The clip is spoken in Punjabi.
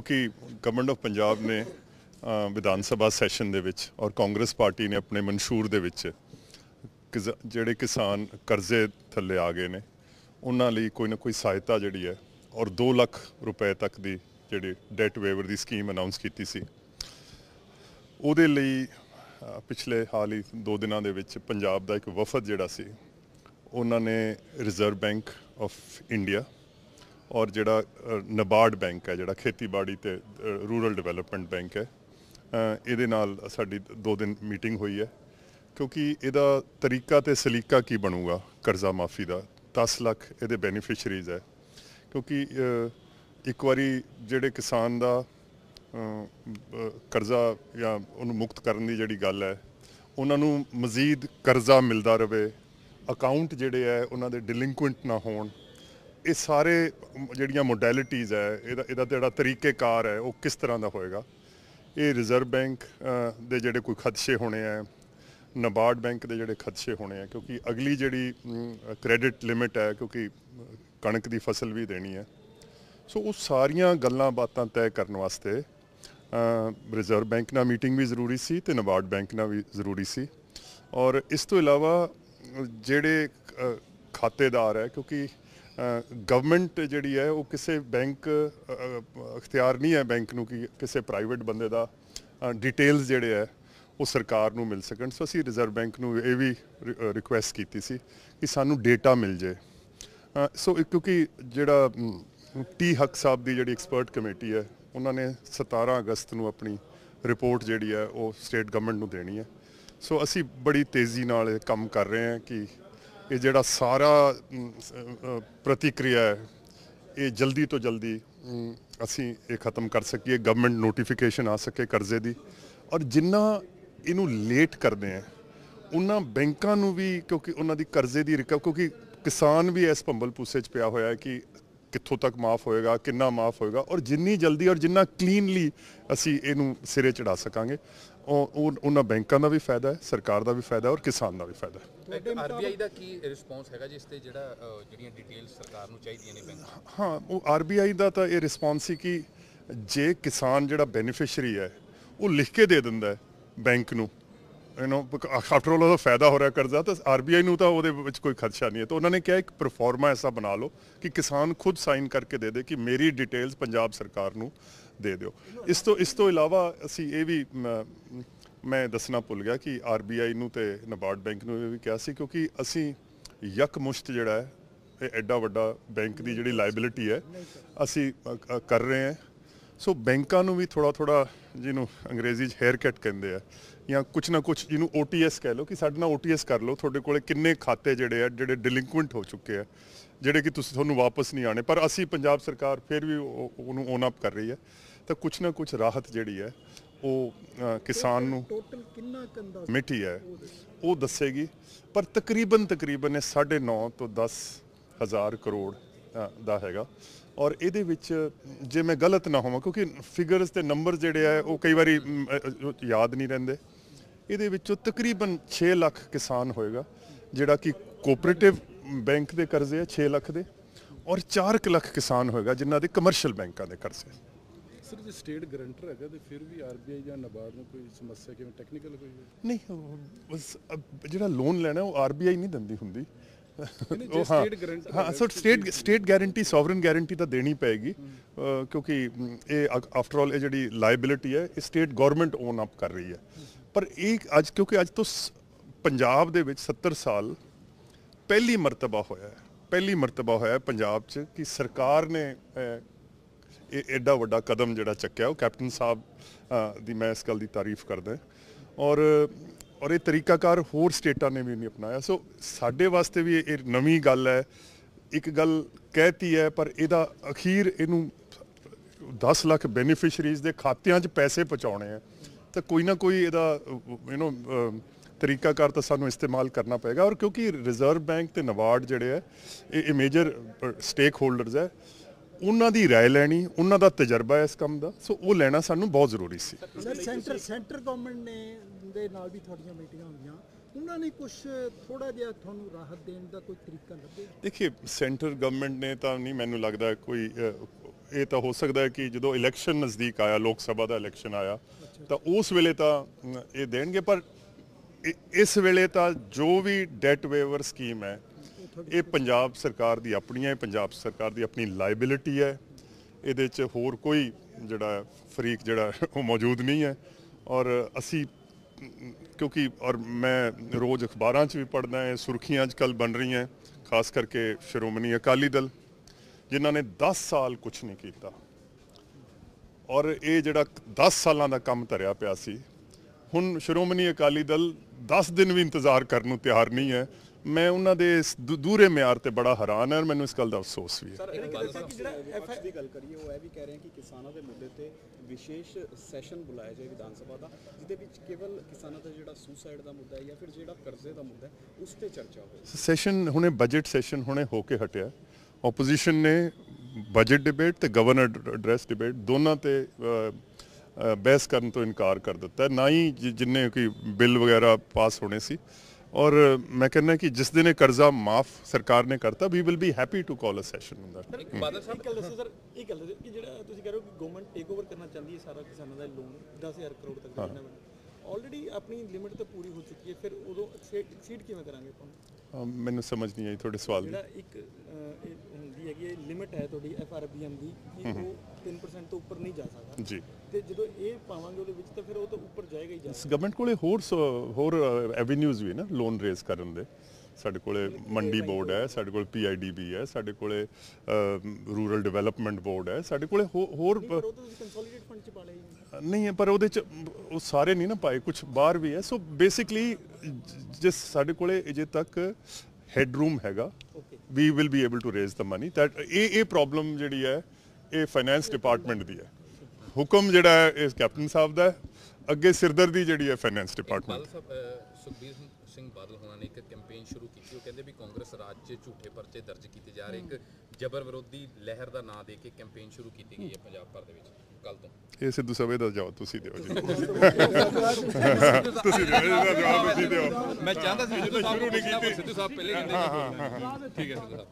ਕਿਉਂਕਿ ਗਵਰਨਮੈਂਟ ਆਫ ਪੰਜਾਬ ਨੇ ਵਿਧਾਨ ਸਭਾ ਸੈਸ਼ਨ ਦੇ ਵਿੱਚ ਔਰ ਕਾਂਗਰਸ ਪਾਰਟੀ ਨੇ ਆਪਣੇ ਮਨਸ਼ੂਰ ਦੇ ਵਿੱਚ ਜਿਹੜੇ ਕਿਸਾਨ ਕਰਜ਼ੇ ਥੱਲੇ ਆ ਗਏ ਨੇ ਉਹਨਾਂ ਲਈ ਕੋਈ ਨਾ ਕੋਈ ਸਹਾਇਤਾ ਜਿਹੜੀ ਹੈ ਔਰ 2 ਲੱਖ ਰੁਪਏ ਤੱਕ ਦੀ ਜਿਹੜੀ ਡੈਟ ਵੇਵਰ ਦੀ ਸਕੀਮ ਅਨਾਉਂਸ ਕੀਤੀ ਸੀ ਉਹਦੇ ਲਈ ਪਿਛਲੇ ਹਾਲ ਹੀ 2 ਦਿਨਾਂ ਦੇ ਵਿੱਚ ਪੰਜਾਬ ਦਾ ਇੱਕ ਵਫਦ ਜਿਹੜਾ ਸੀ ਉਹਨਾਂ ਨੇ ਰਿਜ਼ਰਵ ਬੈਂਕ ਆਫ ਇੰਡੀਆ ਔਰ ਜਿਹੜਾ ਨਬਾਰਡ ਬੈਂਕ ਹੈ ਜਿਹੜਾ ਖੇਤੀਬਾੜੀ ਤੇ ਰੂਰਲ ਡਿਵੈਲਪਮੈਂਟ ਬੈਂਕ ਹੈ ਇਹਦੇ ਨਾਲ ਸਾਡੀ ਦੋ ਦਿਨ ਮੀਟਿੰਗ ਹੋਈ ਹੈ ਕਿਉਂਕਿ ਇਹਦਾ ਤਰੀਕਾ ਤੇ ਸਲੀਕਾ ਕੀ ਬਣੂਗਾ ਕਰਜ਼ਾ ਮਾਫੀ ਦਾ 10 ਲੱਖ ਇਹਦੇ ਬੈਨੀਫੀਸ਼ਰੀਜ਼ ਹੈ ਕਿਉਂਕਿ ਇੱਕ ਵਾਰੀ ਜਿਹੜੇ ਕਿਸਾਨ ਦਾ ਕਰਜ਼ਾ ਜਾਂ ਉਹਨੂੰ ਮੁਕਤ ਕਰਨ ਦੀ ਜਿਹੜੀ ਗੱਲ ਹੈ ਉਹਨਾਂ ਨੂੰ ਮਜ਼ੀਦ ਕਰਜ਼ਾ ਮਿਲਦਾ ਰਹੇ ਅਕਾਊਂਟ ਜਿਹੜੇ ਹੈ ਉਹਨਾਂ ਦੇ ਡਿਲਿੰਕੁਐਂਟ ਨਾ ਹੋਣ ਇਹ ਸਾਰੇ ਜਿਹੜੀਆਂ ਮੋਡੈਲਿਟੀਜ਼ ਹੈ ਇਹਦਾ ਇਹਦਾ ਜਿਹੜਾ ਤਰੀਕੇਕਾਰ ਹੈ ਉਹ ਕਿਸ ਤਰ੍ਹਾਂ ਦਾ ਹੋਏਗਾ ਇਹ ਰਿਜ਼ਰਵ ਬੈਂਕ ਦੇ ਜਿਹੜੇ ਕੋਈ ਖਦਸ਼ੇ ਹੋਣੇ ਆ ਨਬਾਰਡ ਬੈਂਕ ਦੇ ਜਿਹੜੇ ਖਦਸ਼ੇ ਹੋਣੇ ਆ ਕਿਉਂਕਿ ਅਗਲੀ ਜਿਹੜੀ ਕ੍ਰੈਡਿਟ ਲਿਮਿਟ ਹੈ ਕਿਉਂਕਿ ਕਣਕ ਦੀ ਫਸਲ ਵੀ ਦੇਣੀ ਹੈ ਸੋ ਉਹ ਸਾਰੀਆਂ ਗੱਲਾਂ ਬਾਤਾਂ ਤੈਅ ਕਰਨ ਵਾਸਤੇ ਰਿਜ਼ਰਵ ਬੈਂਕ ਨਾਲ ਮੀਟਿੰਗ ਵੀ ਜ਼ਰੂਰੀ ਸੀ ਤੇ ਨਬਾਰਡ ਬੈਂਕ ਨਾਲ ਵੀ ਜ਼ਰੂਰੀ ਸੀ ਔਰ ਇਸ ਤੋਂ ਇਲਾਵਾ ਜਿਹੜੇ ਖਾਤੇਦਾਰ ਹੈ ਕਿਉਂਕਿ ਗਵਰਨਮੈਂਟ ਜਿਹੜੀ ਹੈ ਉਹ ਕਿਸੇ ਬੈਂਕ ਅਖਤਿਆਰ ਨਹੀਂ ਹੈ ਬੈਂਕ ਨੂੰ ਕਿ ਕਿਸੇ ਪ੍ਰਾਈਵੇਟ ਬੰਦੇ ਦਾ ਡਿਟੇਲਸ ਜਿਹੜੇ ਹੈ ਉਹ ਸਰਕਾਰ ਨੂੰ ਮਿਲ ਸਕਣ ਸੋ ਅਸੀਂ ਰਿਜ਼ਰਵ ਬੈਂਕ ਨੂੰ ਇਹ ਵੀ ਰਿਕੁਐਸਟ ਕੀਤੀ ਸੀ ਕਿ ਸਾਨੂੰ ਡੇਟਾ ਮਿਲ ਜੇ ਸੋ ਕਿਉਂਕਿ ਜਿਹੜਾ ਟੀ ਹੱਕ ਸਾਹਿਬ ਦੀ ਜਿਹੜੀ ਐਕਸਪਰਟ ਕਮੇਟੀ ਹੈ ਉਹਨਾਂ ਨੇ 17 ਅਗਸਤ ਨੂੰ ਆਪਣੀ ਰਿਪੋਰਟ ਜਿਹੜੀ ਹੈ ਉਹ ਸਟੇਟ ਗਵਰਨਮੈਂਟ ਨੂੰ ਦੇਣੀ ਹੈ ਸੋ ਅਸੀਂ ਬੜੀ ਤੇਜ਼ੀ ਨਾਲ ਕੰਮ ਕਰ ਰਹੇ ਹਾਂ ਕਿ ਇਹ ਜਿਹੜਾ ਸਾਰਾ ਪ੍ਰਤੀਕਿਰਿਆ ਹੈ ਇਹ ਜਲਦੀ ਤੋਂ ਜਲਦੀ ਅਸੀਂ ਇਹ ਖਤਮ ਕਰ ਸਕੀਏ ਗਵਰਨਮੈਂਟ ਨੋਟੀਫਿਕੇਸ਼ਨ ਆ ਸਕੇ ਕਰਜ਼ੇ ਦੀ ਔਰ ਜਿੰਨਾ ਇਹਨੂੰ ਲੇਟ ਕਰਦੇ ਆ ਉਹਨਾਂ ਬੈਂਕਾਂ ਨੂੰ ਵੀ ਕਿਉਂਕਿ ਉਹਨਾਂ ਦੀ ਕਰਜ਼ੇ ਦੀ ਰਿਕਵ ਕਿਉਂਕਿ ਕਿਸਾਨ ਵੀ ਇਸ ਭੰਬਲ ਪੂਸੇ 'ਚ ਪਿਆ ਹੋਇਆ ਹੈ ਕਿ ਕਿੱਥੋਂ ਤੱਕ ਮਾਫ ਹੋਏਗਾ ਕਿੰਨਾ ਮਾਫ ਹੋਏਗਾ ਔਰ ਜਿੰਨੀ ਜਲਦੀ ਔਰ ਜਿੰਨਾ ਕਲੀਨਲੀ ਅਸੀਂ ਇਹਨੂੰ ਸਿਰੇ ਚੜਾ ਸਕਾਂਗੇ ਉਹ ਉਹਨਾਂ ਬੈਂਕਾਂ ਦਾ ਵੀ ਫਾਇਦਾ ਹੈ ਸਰਕਾਰ ਦਾ ਵੀ ਫਾਇਦਾ ਹੈ ਔਰ ਕਿਸਾਨ ਦਾ ਵੀ ਫਾਇਦਾ ਹੈ ਆਰਬੀਆਈ ਦਾ ਕੀ ਰਿਸਪੌਂਸ ਹੈਗਾ ਜਿਸ ਤੇ ਜਿਹੜਾ ਜਿਹੜੀਆਂ ਡਿਟੇਲ ਸਰਕਾਰ ਨੂੰ ਚਾਹੀਦੀਆਂ ਨੇ ਬੈਂਕਾਂ ਹਾਂ ਉਹ ਆਰਬੀਆਈ ਦਾ ਤਾਂ ਇਹ ਰਿਸਪੌਂਸ ਹੀ ਕਿ ਜੇ ਕਿਸਾਨ ਜਿਹੜਾ ਬੈਨੀਫੀਸ਼ਰੀ ਹੈ ਉਹ ਲਿਖ ਕੇ ਦੇ ਦਿੰਦਾ ਹੈ ਬੈਂਕ ਨੂੰ ਯੂ نو ਆਫਟਰ ਆਲ ਉਹਦਾ ਫਾਇਦਾ ਹੋ ਰਿਹਾ ਕਰਜ਼ਾ ਤਾਂ ਆਰਬੀਆਈ ਨੂੰ ਤਾਂ ਉਹਦੇ ਵਿੱਚ ਕੋਈ ਖਦਸ਼ਾ ਨਹੀਂ ਹੈ ਤਾਂ ਉਹਨਾਂ ਨੇ ਕਿਹਾ ਇੱਕ ਪਰਫਾਰਮਾ ਐਸਾ ਬਣਾ ਲਓ ਕਿ ਕਿਸਾਨ ਖੁਦ ਸਾਈਨ ਕਰਕੇ ਦੇ ਦੇ ਕਿ ਮੇਰੀ ਡਿਟੇਲਸ ਪੰਜਾਬ ਸਰਕਾਰ ਨੂੰ ਦੇ ਦਿਓ ਇਸ ਤੋਂ ਇਸ ਤੋਂ ਇਲਾਵਾ ਅਸੀਂ ਇਹ ਵੀ ਮੈਂ ਦੱਸਣਾ ਭੁੱਲ ਗਿਆ ਕਿ ਆਰਬੀਆਈ ਨੂੰ ਤੇ ਨਬਾਰਡ ਬੈਂਕ ਨੂੰ ਵੀ ਕਿਹਾ ਸੀ ਕਿਉਂਕਿ ਅਸੀਂ ਯਕਮੁਸ਼ਤ ਜਿਹੜਾ ਹੈ ਇਹ ਐਡਾ ਵੱਡਾ ਬੈਂਕ ਦੀ ਜਿਹੜੀ ਲਾਇਬਿਲਿਟੀ ਹੈ ਅਸੀਂ ਕਰ ਰਹੇ ਹਾਂ ਸੋ ਬੈਂਕਾਂ ਨੂੰ ਵੀ ਥੋੜਾ ਥੋੜਾ ਜਿਹਨੂੰ ਅੰਗਰੇਜ਼ੀ 'ਚ ਹੇਅਰ ਕੱਟ ਕਹਿੰਦੇ ਆ ਜਾਂ ਕੁਝ ਨਾ ਕੁਝ ਜਿਹਨੂੰ OTS ਕਹਿ ਲਓ ਕਿ ਸਾਡੇ ਨਾਲ OTS ਕਰ ਲਓ ਤੁਹਾਡੇ ਕੋਲੇ ਕਿੰਨੇ ਖਾਤੇ ਜਿਹੜੇ ਆ ਜਿਹੜੇ ਡਿਲਿੰਕੁਐਂਟ ਹੋ ਚੁੱਕੇ ਆ ਜਿਹੜੇ ਕਿ ਤੁਸੀਂ ਤੁਹਾਨੂੰ ਵਾਪਸ ਨਹੀਂ ਆਣੇ ਪਰ ਅਸੀਂ ਪੰਜਾਬ ਸਰਕਾਰ ਫਿਰ ਵੀ ਉਹਨੂੰ ਓਨ ਅਪ ਕਰ ਰਹੀ ਹੈ ਤਾਂ ਕੁਝ ਨਾ ਕੁਝ ਰਾਹਤ ਜਿਹੜੀ ਹੈ ਉਹ ਕਿਸਾਨ ਨੂੰ ਟੋਟਲ ਕਿੰਨਾ ਕੰਦਾ ਮਿੱਟੀ ਹੈ ਉਹ ਦੱਸੇਗੀ ਪਰ ਤਕਰੀਬਨ ਤਕਰੀਬਨ ਇਹ 9.5 ਤੋਂ 10 ਹਜ਼ਾਰ ਕਰੋੜ ਦਾ ਹੈਗਾ ਔਰ ਇਹਦੇ ਵਿੱਚ ਜੇ ਮੈਂ ਗਲਤ ਨਾ ਹੋਵਾਂ ਕਿਉਂਕਿ ਫਿਗਰਸ ਤੇ ਨੰਬਰ ਜਿਹੜੇ ਆ ਉਹ ਕਈ ਵਾਰੀ ਯਾਦ ਨਹੀਂ ਰਹਿੰਦੇ ਇਹਦੇ ਵਿੱਚੋਂ ਤਕਰੀਬਨ 6 ਲੱਖ ਕਿਸਾਨ ਹੋਏਗਾ ਜਿਹੜਾ ਕਿ ਕੋਆਪਰੇਟਿਵ ਬੈਂਕ ਦੇ ਕਰਜ਼ੇ ਆ 6 ਲੱਖ ਦੇ ਔਰ 4 ਲੱਖ ਕਿਸਾਨ ਹੋਏਗਾ ਜਿਨ੍ਹਾਂ ਦੇ ਕਮਰਸ਼ੀਅਲ ਬੈਂਕਾਂ ਦੇ ਕਰਜ਼ੇ ਸਰ ਜੇ ਸਟੇਟ ਗਰੰਟਰ ਹੈਗਾ ਤੇ ਫਿਰ ਵੀ ਆਰਬੀਆਈ ਜਾਂ ਨਬਾਰਡ ਨੂੰ ਕੋਈ ਸਮੱਸਿਆ ਕਿਵੇਂ ਟੈਕਨੀਕਲ ਕੋਈ ਨਹੀਂ ਜਿਹੜਾ ਲੋਨ ਲੈਣਾ ਉਹ ਆਰਬੀਆਈ ਨਹੀਂ ਦਿੰਦੀ ਹੁੰਦੀ ਉਹ ਹਾਂ state state guarantee sovereign guarantee ਤਾਂ ਦੇਣੀ ਪੈਗੀ ਕਿਉਂਕਿ ਇਹ ਆਫਟਰ ਆਲ ਇਹ ਜਿਹੜੀ ਲਾਇਬਿਲਿਟੀ ਹੈ ਇਹ ਸਟੇਟ ਗਵਰਨਮੈਂਟ ਓਨ ਅਪ ਕਰ ਰਹੀ ਹੈ ਪਰ ਇਹ ਅੱਜ ਕਿਉਂਕਿ ਅੱਜ ਤੋਂ ਪੰਜਾਬ ਦੇ ਵਿੱਚ 70 ਸਾਲ ਪਹਿਲੀ ਮਰਤਬਾ ਹੋਇਆ ਹੈ ਪਹਿਲੀ ਮਰਤਬਾ ਹੋਇਆ ਪੰਜਾਬ 'ਚ ਕਿ ਸਰਕਾਰ ਨੇ ਇਹ ਐਡਾ ਵੱਡਾ ਕਦਮ ਜਿਹੜਾ ਚੱਕਿਆ ਉਹ ਕੈਪਟਨ ਸਾਹਿਬ ਦੀ ਮੈਂ ਇਸ ਗੱਲ ਦੀ ਤਾਰੀਫ ਕਰਦਾ ਔਰ ਔਰ ਇਹ ਤਰੀਕਾਕਾਰ ਹੋਰ ਸਟੇਟਾਂ ਨੇ ਵੀ ਨਹੀਂ ਅਪਣਾਇਆ ਸੋ ਸਾਡੇ ਵਾਸਤੇ ਵੀ ਇਹ ਨਵੀਂ ਗੱਲ ਹੈ ਇੱਕ ਗੱਲ ਕਹਿਤੀ ਹੈ ਪਰ ਇਹਦਾ ਅਖੀਰ ਇਹਨੂੰ 10 ਲੱਖ ਬੈਨੀਫੀਸ਼ਰੀਜ਼ ਦੇ ਖਾਤਿਆਂ 'ਚ ਪੈਸੇ ਪਹੁੰਚਾਉਣੇ ਆ ਤਾਂ ਕੋਈ ਨਾ ਕੋਈ ਇਹਦਾ ਯੂ نو ਤਰੀਕਾਕਾਰ ਤਾਂ ਸਾਨੂੰ ਇਸਤੇਮਾਲ ਕਰਨਾ ਪਏਗਾ ਔਰ ਕਿਉਂਕਿ ਰਿਜ਼ਰਵ ਬੈਂਕ ਤੇ ਨਵਾਰਡ ਜਿਹੜੇ ਆ ਇਹ ਮੇਜਰ ਸਟੇਕ ਹੋਲਡਰਸ ਹੈ ਉਹਨਾਂ ਦੀ رائے ਲੈਣੀ ਉਹਨਾਂ ਦਾ ਤਜਰਬਾ ਇਸ ਕੰਮ ਦਾ ਸੋ ਉਹ ਲੈਣਾ ਸਾਨੂੰ ਬਹੁਤ ਜ਼ਰੂਰੀ ਸੀ ਸਰ ਸੈਂਟਰ ਸੈਂਟਰ ਗਵਰਨਮੈਂਟ ਨੇ ਦੇ ਨਾਲ ਵੀ ਤੁਹਾਡੀਆਂ ਮੀਟਿੰਗਾਂ ਹੁੰਦੀਆਂ ਉਹਨਾਂ ਨੇ ਕੁਝ ਥੋੜਾ ਜਿਹਾ ਤੁਹਾਨੂੰ ਰਾਹਤ ਦੇਣ ਦਾ ਕੋਈ ਤਰੀਕਾ ਲੱਭਿਆ ਦੇਖਿਏ ਸੈਂਟਰ ਗਵਰਨਮੈਂਟ ਨੇ ਤਾਂ ਨਹੀਂ ਮੈਨੂੰ ਲੱਗਦਾ ਕੋਈ ਇਹ ਤਾਂ ਹੋ ਸਕਦਾ ਕਿ ਜਦੋਂ ਇਲੈਕਸ਼ਨ ਨਜ਼ਦੀਕ ਆਇਆ ਲੋਕ ਸਭਾ ਦਾ ਇਲੈਕਸ਼ਨ ਆਇਆ ਤਾਂ ਉਸ ਵੇਲੇ ਤਾਂ ਇਹ ਦੇਣਗੇ ਪਰ ਇਸ ਵੇਲੇ ਤਾਂ ਜੋ ਵੀ ਡੈਟ ਵੇਵਰ ਸਕੀਮ ਹੈ ਇਹ ਪੰਜਾਬ ਸਰਕਾਰ ਦੀ ਆਪਣੀ ਹੈ ਪੰਜਾਬ ਸਰਕਾਰ ਦੀ ਆਪਣੀ ਲਾਇਬਿਲਿਟੀ ਹੈ ਇਹਦੇ 'ਚ ਹੋਰ ਕੋਈ ਜਿਹੜਾ ਫਰੀਕ ਜਿਹੜਾ ਉਹ ਮੌਜੂਦ ਨਹੀਂ ਹੈ ਔਰ ਅਸੀਂ ਕਿਉਂਕਿ ਔਰ ਮੈਂ ਰੋਜ਼ ਅਖਬਾਰਾਂ 'ਚ ਵੀ ਪੜ੍ਹਦਾ ਹਾਂ ਸੁਰਖੀਆਂ ਅੱਜਕੱਲ ਬਣ ਰਹੀਆਂ ਖਾਸ ਕਰਕੇ ਸ਼੍ਰੋਮਣੀ ਅਕਾਲੀ ਦਲ ਜਿਨ੍ਹਾਂ ਨੇ 10 ਸਾਲ ਕੁਝ ਨਹੀਂ ਕੀਤਾ ਔਰ ਇਹ ਜਿਹੜਾ 10 ਸਾਲਾਂ ਦਾ ਕੰਮ ਧਰਿਆ ਪਿਆ ਸੀ ਹੁਣ ਸ਼੍ਰੋਮਣੀ ਅਕਾਲੀ ਦਲ 10 ਦਿਨ ਵੀ ਇੰਤਜ਼ਾਰ ਕਰਨ ਨੂੰ ਤਿਆਰ ਨਹੀਂ ਹੈ ਮੈਂ ਉਹਨਾਂ ਦੇ ਇਸ ਦੂਰੇ ਮਿਆਰ ਤੇ ਬੜਾ ਹੈਰਾਨ ਹਾਂ ਔਰ ਮੈਨੂੰ ਇਸ ਗੱਲ ਦਾ ਅਫਸੋਸ ਵੀ ਹੈ ਸਰ ਇੱਕ ਕਿ ਜਿਹੜਾ ਐਫ ਦੀ ਗੱਲ ਕਰੀਏ ਉਹ ਇਹ ਵੀ ਕਹਿ ਰਹੇ ਕਿ ਕਿਸਾਨਾਂ ਦੇ ਮੁੱਦੇ ਤੇ ਵਿਸ਼ੇਸ਼ ਸੈਸ਼ਨ ਬੁਲਾਇਆ ਜਾਏ ਵਿਧਾਨ ਸਭਾ ਦਾ ਜਿਦੇ ਵਿੱਚ ਕੇਵਲ ਕਿਸਾਨਾਂ ਦਾ ਜਿਹੜਾ ਸੁਸਾਈਡ ਦਾ ਮੁੱਦਾ ਹੈ ਜਾਂ ਫਿਰ ਜਿਹੜਾ ਕਰਜ਼ੇ ਦਾ ਮੁੱਦਾ ਹੈ ਉਸ ਤੇ ਚਰਚਾ ਹੋਵੇ ਸੈਸ਼ਨ ਹੁਣੇ ਬਜਟ ਸੈਸ਼ਨ ਹੁਣੇ ਹੋ ਕੇ ਹਟਿਆ ਆਪੋਜੀਸ਼ਨ ਨੇ ਬਜਟ ਡਿਬੇਟ ਤੇ ਗਵਰਨਰ ਐਡਰੈਸ ਡਿਬੇਟ ਦੋਨਾਂ ਤੇ ਬਹਿਸ ਕਰਨ ਤੋਂ ਇਨਕਾਰ ਕਰ ਦਿੱਤਾ ਨਾ ਹੀ ਜਿੰਨੇ ਕੋਈ ਬਿੱਲ ਵਗੈਰਾ ਪਾਸ ਹੋਣੇ ਸੀ ਔਰ ਮੈਂ ਕਹਿੰਦਾ ਕਿ ਜਿਸ ਦਿਨ ਇਹ ਕਰਜ਼ਾ ਮਾਫ ਸਰਕਾਰ ਨੇ ਕਰਤਾ we will be happy to call a session ਹੁੰਦਾ ਬਾਦਲ ਸਾਹਿਬ ਕੱਲ ਦੱਸੋ ਸਰ ਇਹ ਗੱਲ ਦੱਸੋ ਕਿ ਜਿਹੜਾ ਤੁਸੀਂ ਕਹਿੰਦੇ ਰਹੇ ਹੋ ਕਿ ਗਵਰਨਮੈਂਟ ਟੇਕ ਓਵਰ ਕਰਨਾ ਚਾਹੁੰਦੀ ਹੈ ਸਾਰਾ ਕਿਸਾਨਾਂ ਦਾ ਲੋਨ 10000 ਕਰੋੜ ਤੱਕ ਦਾ ਆਲਰੇਡੀ ਆਪਣੀ ਲਿਮਿਟ ਤਾਂ ਪੂਰੀ ਹੋ ਚੁੱਕੀ ਹੈ ਫਿਰ ਉਦੋਂ ਐਕਸੀਡ ਕਿਵੇਂ ਕਰਾਂਗੇ ਆਪਾਂ ਮੈਨੂੰ ਸਮਝ ਨਹੀਂ ਆਈ ਤੁਹਾਡੇ ਸਵਾਲ ਦੀ ਇੱਕ ਹੁੰਦੀ ਹੈਗੀ ਇਹ ਲਿਮਿਟ ਹੈ ਤੁਹਾਡੀ ਐਫ ਆਰ ਬੀ ਐਮ ਦੀ ਕਿ ਉਹ 3% ਤੋਂ ਉੱਪਰ ਨਹੀਂ ਜਾ ਸਕਦਾ ਜੀ ਤੇ ਜਦੋਂ ਇਹ ਪਾਵਾਂਗੇ ਉਹਦੇ ਵਿੱਚ ਤਾਂ ਫਿਰ ਉਹ ਤਾਂ ਉੱਪਰ ਜਾਏਗਾ ਹੀ ਜਾਏਗਾ ਗਵਰਨਮੈਂਟ ਕੋਲੇ ਹੋਰ ਹੋਰ ਐਵੇਨਿਊਜ਼ ਵੀ ਨਾ ਲੋਨ ਰੇਜ਼ ਕਰਨ ਦੇ ਸਾਡੇ ਕੋਲੇ ਮੰਡੀ ਬੋਰਡ ਹੈ ਸਾਡੇ ਕੋਲ ਪੀਆਈਡੀਬੀ ਹੈ ਸਾਡੇ ਕੋਲੇ ਰੂਰਲ ਡਿਵੈਲਪਮੈਂਟ ਬੋਰਡ ਹੈ ਸਾਡੇ ਕੋਲੇ ਹੋਰ ਕੰਸੋਲੀਡੇਟ ਫੰਡ ਚ ਪਾ ਲਈ ਨਹੀਂ ਹੈ ਪਰ ਉਹਦੇ ਚ ਉਹ ਸਾਰੇ ਨਹੀਂ ਨਾ ਪਾਏ ਕੁਝ ਬਾਹਰ ਵੀ ਹੈ ਸੋ ਬੇਸਿਕਲੀ ਜਿਸ ਸਾਡੇ ਕੋਲੇ ਅਜੇ ਤੱਕ ਹੈਡਰੂਮ ਹੈਗਾ we will be able to raise the money that ਇਹ ਇਹ ਪ੍ਰੋਬਲਮ ਜਿਹੜੀ ਹੈ ਇਹ ਫਾਈਨੈਂਸ ਡਿਪਾਰਟਮੈਂਟ ਦੀ ਹੈ ਹੁਕਮ ਜਿਹੜਾ ਹੈ ਇਸ ਕੈਪਟਨ ਸਾਹਿਬ ਦਾ ਅੱਗੇ ਸਿਰਦਰਦੀ ਜਿਹੜੀ ਹੈ ਫਾਈਨੈਂਸ ਡਿਪਾਰਟਮੈਂਟ ਸੁਖਬੀਰ ਸਿੰਘ ਬਾਦਲ ਹੋਣਾ ਨੇ ਇੱਕ ਕੈਂਪੇਨ ਸ਼ੁਰੂ ਕੀਤੀ ਉਹ ਕਹਿੰਦੇ ਵੀ ਕਾਂਗਰਸ ਰਾਜ 'ਚ ਝੂਠੇ ਪਰਚੇ ਦਰਜ ਕੀਤੇ ਜਾ ਰਹੇ ਇੱਕ ਜਬਰ ਵਿਰੋਧੀ ਲਹਿਰ ਦਾ ਨਾਂ ਦੇ ਕੇ ਕੈਂਪੇਨ ਸ਼ੁਰੂ ਕੀਤੀ ਗਈ ਹੈ ਪੰਜਾਬ ਭਰ ਦੇ ਵਿੱਚ ਕੱਲ ਤੋਂ ਇਹ ਸਿੱਧੂ ਸਵੇ ਦਾ ਜਵਾਬ ਤੁਸੀਂ ਦਿਓ ਜੀ ਤੁਸੀਂ ਦਿਓ ਜਵਾਬ ਤੁਸੀਂ ਦਿਓ ਮੈਂ ਚਾਹੁੰਦਾ ਸੀ ਸਿੱਧੂ ਸਾਹਿਬ ਨੂੰ ਨਹੀਂ ਕੀਤੀ ਸਿੱਧੂ ਸਾਹਿਬ ਪਹਿਲੇ ਕਹਿੰਦੇ ਠੀਕ ਹੈ ਸਿੱਧੂ ਸਾਹਿਬ